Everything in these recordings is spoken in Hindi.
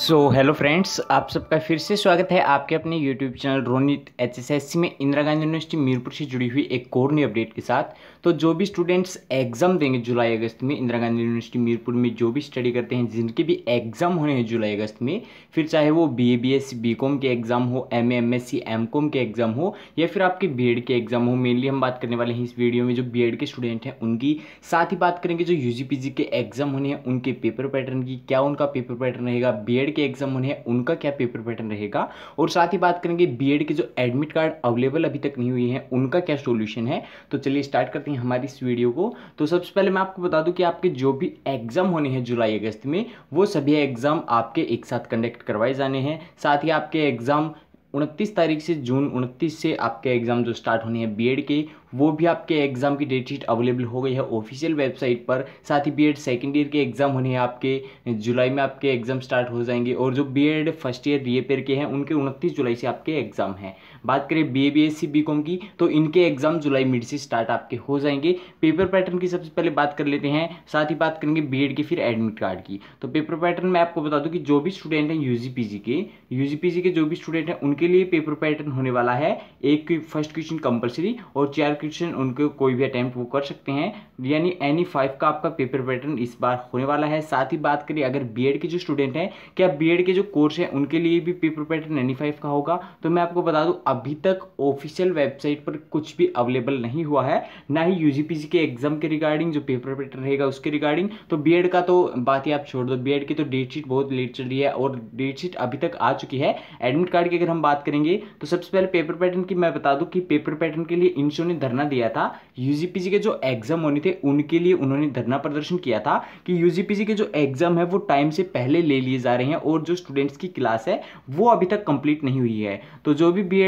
सो हेलो फ्रेंड्स आप सबका फिर से स्वागत है आपके अपने यूट्यूब चैनल रोनित सी में इंदिरा गांधी यूनिवर्सिटी मीरपुर से जुड़ी हुई एक और नई अपडेट के साथ तो जो भी स्टूडेंट्स एग्जाम देंगे जुलाई अगस्त में इंदिरा गांधी यूनिवर्सिटी मीरपुर में जो भी स्टडी करते हैं जिनके भी एग्जाम होने हैं जुलाई अगस्त में फिर चाहे वो B A B S C B Com के एग्जाम हो M A M S C M Com के एग्जाम हो या फिर आपके बी एड के एग्जाम हो मेनली हम बात करने वाले हैं इस वीडियो में जो बी एड के स्टूडेंट हैं उनकी साथ ही बात करेंगे जो यू जी पी जी के एग्जाम होने हैं उनके पेपर पैटर्न की क्या उनका पेपर पैटर्न रहेगा बी बीएड के एग्जाम होने हैं उनका क्या पेपर पैटर्न रहेगा और साथ ही बात करेंगे बीएड के जो एडमिट कार्ड अवेलेबल अभी तक नहीं हुए हैं उनका क्या सोल्यूशन है तो चलिए स्टार्ट करते हैं हमारी इस वीडियो को तो सबसे पहले मैं आपको बता दूँ कि आपके जो भी एग्जाम होने हैं जुलाई अगस्त में वो सभी एग्जाम आपके एक साथ कंडक्ट करवाए जाने हैं साथ ही आपके एग्जाम उनतीस तारीख से जून उनतीस से आपके एग्ज़ाम जो स्टार्ट होने हैं बीएड के वो भी आपके एग्ज़ाम की डेट शीट अवेलेबल हो गई है ऑफिशियल वेबसाइट पर साथ ही बीएड सेकेंड ईयर के एग्ज़ाम होने हैं आपके जुलाई में आपके एग्ज़ाम स्टार्ट हो जाएंगे और जो बीएड फर्स्ट ईयर रीपेयर के हैं उनके उनतीस जुलाई से आपके एग्ज़ाम हैं बात करें B A B S C B Com की तो इनके एग्ज़ाम जुलाई मिड से स्टार्ट आपके हो जाएंगे पेपर पैटर्न की सबसे पहले बात कर लेते हैं साथ ही बात करेंगे बी एड की फिर एडमिट कार्ड की तो पेपर पैटर्न मैं आपको बता दूँ कि जो भी स्टूडेंट हैं यू जी पी जी के यू जी पी जी के जो भी स्टूडेंट हैं उनके लिए पेपर पैटर्न होने वाला है एक फर्स्ट क्वेश्चन कंपल्सरी और चार क्वेश्चन उनके कोई भी अटैम्प्ट वो कर सकते हैं यानी एनी फाइव e का आपका पेपर पैटर्न इस बार होने वाला है साथ ही बात करें अगर बी के जो स्टूडेंट हैं क्या बी के जो कोर्स हैं उनके लिए भी पेपर पैटर्न एनी फाइव का होगा तो मैं आपको बता दूँ अभी तक ऑफिशियल वेबसाइट पर कुछ भी अवेलेबल नहीं हुआ है ना ही यू के एग्जाम के रिगार्डिंग जो पेपर पैटर्न रहेगा उसके रिगार्डिंग तो बी का तो बात ही आप छोड़ दो बी की तो डेट शीट बहुत लेट चल रही है और डेट शीट अभी तक आ चुकी है एडमिट कार्ड की अगर हम बात करेंगे तो सबसे पहले पेपर पैटर्न की मैं बता दूँ कि पेपर पैटर्न के लिए इन ने धरना दिया था यूजीपीजी के जो एग्जाम होने थे उनके लिए उन्होंने धरना प्रदर्शन किया था कि यूजीपीजी के जो एग्जाम है वो टाइम से पहले ले लिए जा रहे हैं और जो स्टूडेंट्स की क्लास है वो अभी तक कंप्लीट नहीं हुई है तो जो भी बी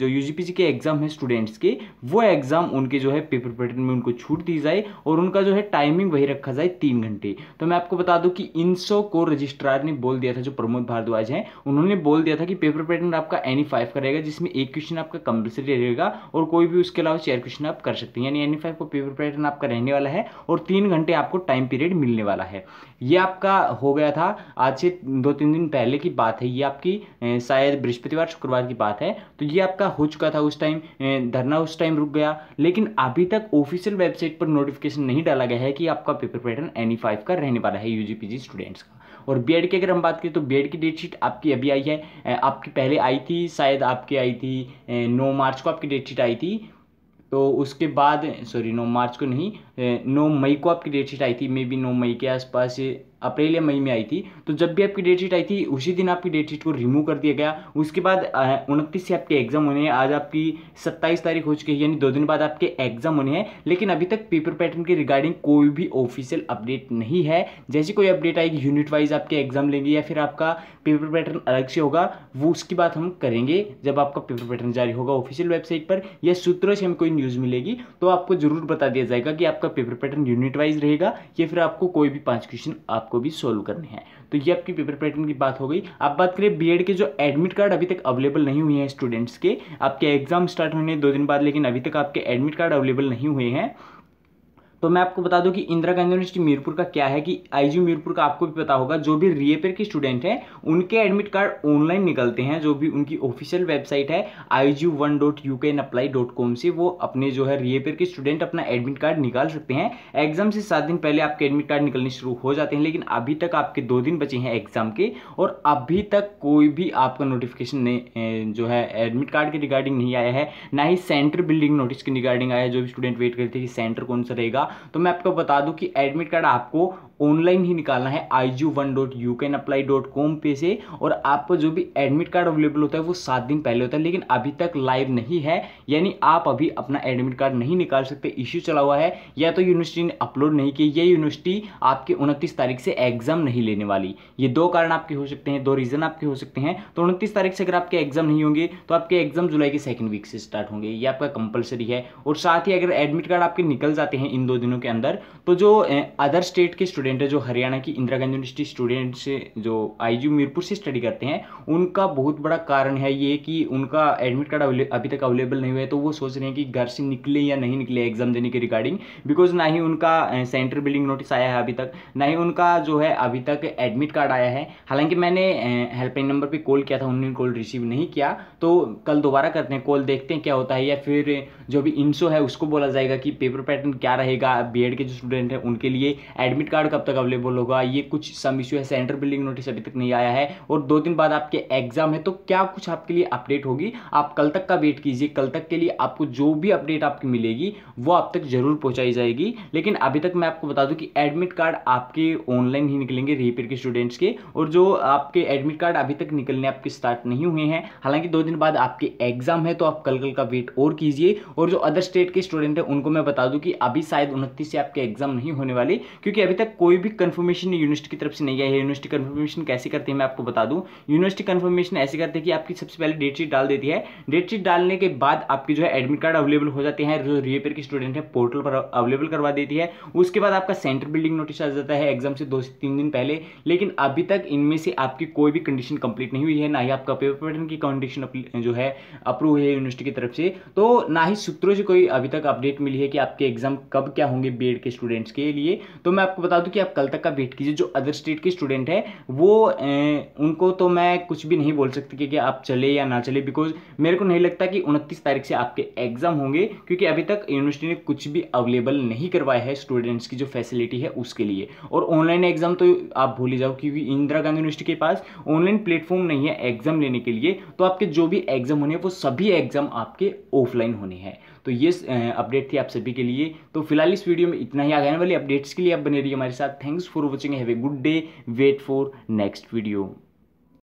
जो यू के एग्जाम है स्टूडेंट्स के वो एग्जाम उनके जो है पेपर पैटर्न में उनको छूट दी जाए और उनका जो है टाइमिंग वही रखा जाए तीन घंटे तो मैं आपको बता दूँ कि इन सौ को रजिस्ट्रार ने बोल दिया था जो प्रमोद भारद्वाज हैं उन्होंने बोल दिया था कि पेपर पैटर्न आपका एनी फाइव e का रहेगा जिसमें एक क्वेश्चन आपका कंपल्सरी रहेगा और कोई भी उसके अलावा चार क्वेश्चन आप कर सकते हैं यानी एन को पेपर पैटर्न आपका रहने वाला है और तीन घंटे आपको टाइम पीरियड मिलने वाला है ये आपका हो गया था आज से दो तीन दिन पहले की बात है ये आपकी शायद बृहस्पतिवार शुक्रवार की बात है तो ये आपका हो चुका था उस टाइम धरना उस टाइम रुक गया लेकिन अभी तक ऑफिशियल वेबसाइट पर नोटिफिकेशन नहीं डाला गया है कि आपका पेपर पैटर्न एन का रहने वाला है यू स्टूडेंट्स का और बी की अगर हम बात करें तो बी की डेट शीट आपकी अभी आई है आपकी पहले आई थी शायद आपकी आई थी नौ मार्च को आपकी डेट शीट आई थी तो उसके बाद सॉरी नौ मार्च को नहीं नौ मई को आपकी डेट शीट आई थी मे बी नौ मई के आसपास अप्रैल या मई में आई थी तो जब भी आपकी डेट शीट आई थी उसी दिन आपकी डेट शीट को रिमूव कर दिया गया उसके बाद उनतीस से आपके एग्जाम होने हैं आज आपकी सत्ताईस तारीख हो चुकी है यानी दो दिन बाद आपके एग्जाम होने हैं लेकिन अभी तक पेपर पैटर्न के रिगार्डिंग कोई भी ऑफिशियल अपडेट नहीं है जैसे कोई अपडेट आएगी यूनिट वाइज आपके एग्जाम लेंगे या फिर आपका पेपर पैटर्न अलग से होगा वो उसकी बात हम करेंगे जब आपका पेपर पैटर्न जारी होगा ऑफिशियल वेबसाइट पर या सूत्रों से हमें कोई न्यूज़ मिलेगी तो आपको जरूर बता दिया जाएगा कि आपका आपका पेपर पैटर्न यूनिट वाइज रहेगा या फिर आपको कोई भी पांच क्वेश्चन आपको भी सोल्व करने हैं तो ये आपकी पेपर पैटर्न की बात हो गई आप बात करें बीएड के जो एडमिट कार्ड अभी तक अवेलेबल नहीं हुए हैं स्टूडेंट्स के आपके एग्जाम स्टार्ट होने दो दिन बाद लेकिन अभी तक आपके एडमिट कार्ड अवेलेबल नहीं हुए हैं तो मैं आपको बता दूं कि इंदिरा गांधी यूनिवर्सिटी मीरपुर का क्या है कि आईजी मीरपुर का आपको भी पता होगा जो भी रियपेयर के स्टूडेंट हैं उनके एडमिट कार्ड ऑनलाइन निकलते हैं जो भी उनकी ऑफिशियल वेबसाइट है I G one dot U K N apply dot com से वो अपने जो है रियपेयर के स्टूडेंट अपना एडमिट कार्ड निकाल सकते हैं एग्जाम से सात दिन पहले आपके एडमिट कार्ड निकलने शुरू हो जाते हैं लेकिन अभी तक आपके दो दिन बचे हैं एग्जाम के और अभी तक कोई भी आपका नोटिफिकेशन जो है एडमिट कार्ड के रिगार्डिंग नहीं आया है ना ही सेंटर बिल्डिंग नोटिस के रिगार्डिंग आया जो भी स्टूडेंट वेट करते थे कि सेंटर कौन सा रहेगा तो मैं आपको बता दूं कि एडमिट कार्ड आपको ऑनलाइन ही निकालना है I U one dot U can apply dot com पे से और आपको जो भी एडमिट कार्ड अवेलेबल होता है वो सात दिन पहले होता है लेकिन अभी तक लाइव नहीं है यानी आप अभी अपना एडमिट कार्ड नहीं निकाल सकते इश्यू चला हुआ है या तो यूनिवर्सिटी ने अपलोड नहीं की या यूनिवर्सिटी आपके उनतीस तारीख से एग्जाम नहीं लेने वाली ये दो कारण आपके हो सकते हैं दो रीज़न आपके हो सकते हैं तो उनतीस तारीख से अगर आपके एग्जाम नहीं होंगे तो आपके एग्जाम जुलाई के सेकेंड वीक से स्टार्ट होंगे ये आपका कंपलसरी है और साथ ही अगर एडमिट कार्ड आपके निकल जाते हैं इन दो दिनों के अंदर तो जो अदर स्टेट के स्टूडेंट स्टूडेंट है जो हरियाणा की इंदिरा गांधी यूनिवर्सिटी स्टूडेंट से जो आई मीरपुर से स्टडी करते हैं उनका बहुत बड़ा कारण है ये कि उनका एडमिट कार्ड अभी तक अवेलेबल नहीं हुआ है तो वो सोच रहे हैं कि घर से निकले या नहीं निकले एग्जाम देने के रिगार्डिंग बिकॉज ना ही उनका सेंटर बिल्डिंग नोटिस आया है अभी तक ना ही उनका जो है अभी तक एडमिट कार्ड आया है हालांकि मैंने हेल्पलाइन नंबर पर कॉल किया था उन्होंने कॉल रिसीव नहीं किया तो कल दोबारा करते हैं कॉल देखते हैं क्या होता है या फिर जो भी इंसो है उसको बोला जाएगा कि पेपर पैटर्न क्या रहेगा बी के जो स्टूडेंट हैं उनके लिए एडमिट कार्ड कब तक अवेलेबल होगा ये कुछ सम इश्यू है सेंटर बिल्डिंग नोटिस अभी तक नहीं आया है और दो दिन बाद आपके एग्जाम है तो क्या कुछ आपके लिए अपडेट होगी आप कल तक का वेट कीजिए कल तक के लिए आपको जो भी अपडेट आपकी मिलेगी वो आप तक जरूर पहुंचाई जाएगी लेकिन अभी तक मैं आपको बता दूं कि एडमिट कार्ड आपके ऑनलाइन ही निकलेंगे रिपेयर के स्टूडेंट्स के और जो आपके एडमिट कार्ड अभी तक निकलने आपके स्टार्ट नहीं हुए हैं हालांकि दो दिन बाद आपके एग्जाम है तो आप कल कल का वेट और कीजिए और जो अदर स्टेट के स्टूडेंट हैं उनको मैं बता दूं कि अभी शायद उनतीस से आपके एग्जाम नहीं होने वाले क्योंकि अभी तक कोई भी कंफर्मेशन यूनिवर्सिटी की तरफ से नहीं आई है यूनिवर्सिटी कंफर्मेशन कैसे करती है मैं आपको बता दूँ यूनिवर्सिटी कंफर्मेशन ऐसे करते हैं कि आपकी सबसे पहले डेट शीट डाल देती है डेट शीट डालने के बाद आपकी जो है एडमिट कार्ड अवेलेबल हो जाते हैं जो रियपेयर के स्टूडेंट है पोर्टल पर अवेलेबल करवा देती है उसके बाद आपका सेंटर बिल्डिंग नोटिस आ जाता है एग्जाम से दो से तीन दिन पहले लेकिन अभी तक इनमें से आपकी कोई भी कंडीशन कंप्लीट नहीं हुई है ना ही आपका पेपर पैटर्न की कंडीशन जो है अप्रूव है यूनिवर्सिटी की तरफ से तो ना ही सूत्रों से कोई अभी तक अपडेट मिली है कि आपके एग्जाम कब क्या होंगे बी के स्टूडेंट्स के लिए तो मैं आपको बता दूँ कि आप कल तक का वेट कीजिए जो अदर स्टेट के स्टूडेंट हैं वो ए, उनको तो मैं कुछ भी नहीं बोल सकती कि, कि आप चले या ना चले बिकॉज मेरे को नहीं लगता कि उनतीस तारीख से आपके एग्ज़ाम होंगे क्योंकि अभी तक यूनिवर्सिटी ने कुछ भी अवेलेबल नहीं करवाया है स्टूडेंट्स की जो फैसिलिटी है उसके लिए और ऑनलाइन एग्ज़ाम तो आप भूल ही जाओ क्योंकि इंदिरा गांधी यूनिवर्सिटी के पास ऑनलाइन प्लेटफॉर्म नहीं है एग्ज़ाम लेने के लिए तो आपके जो भी एग्ज़ाम होने वो सभी एग्ज़ाम आपके ऑफलाइन होने हैं तो ये अपडेट थी आप सभी के लिए तो फिलहाल इस वीडियो में इतना ही आगे आने वाली अपडेट्स के लिए आप बने रहिए हमारे साथ are things for watching have a good day wait for next video